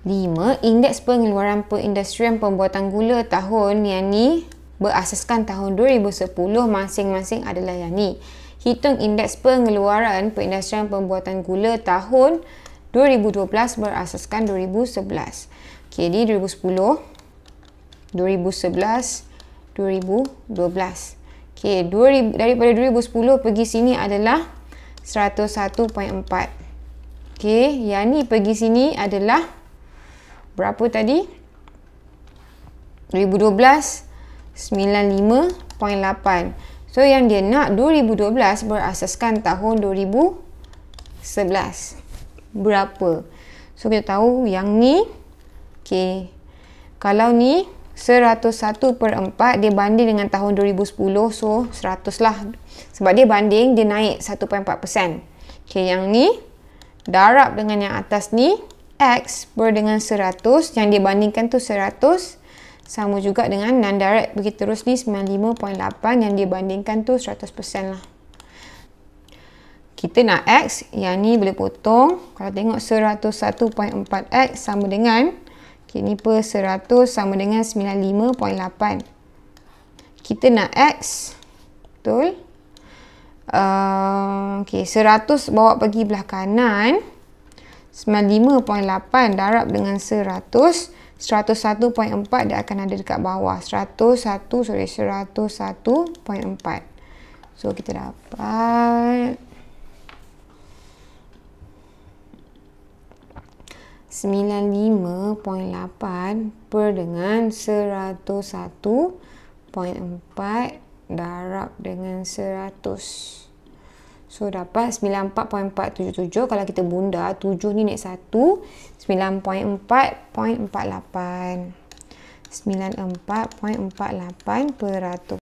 Lima Indeks pengeluaran perindustrian pembuatan gula tahun yang ni berasaskan tahun 2010 masing-masing adalah yang ni. Hitung indeks pengeluaran perindustrian pembuatan gula tahun 2012 berasaskan 2011. Okey, di 2010, 2011, 2012. Okey, daripada 2010 pergi sini adalah 101.4. Okey, yang ni pergi sini adalah 101.4 berapa tadi? 2012 95.8. So yang dia nak 2012 berasaskan tahun 2011. Berapa? So kita tahu yang ni okey. Kalau ni 101/4 dia banding dengan tahun 2010 so 100 lah. Sebab dia banding dia naik 1.4%. Okey yang ni darab dengan yang atas ni x berdengan 100 yang dibandingkan tu 100 sama juga dengan non direct begitu terus ni 95.8 yang dibandingkan tu 100% lah kita nak x yang ni boleh potong kalau tengok 101.4x sama dengan kini per 100 sama dengan 95.8 kita nak x betul uh, okey 100 bawa pergi belah kanan 95.8 darab dengan 100, 101.4 dia akan ada dekat bawah. 101, sorry, 101.4. So, kita dapat... 95.8 per dengan 101.4 darab dengan 100. So dapat 94.477 kalau kita bunda 7 ni naik 1 94.48 94.48 peratus.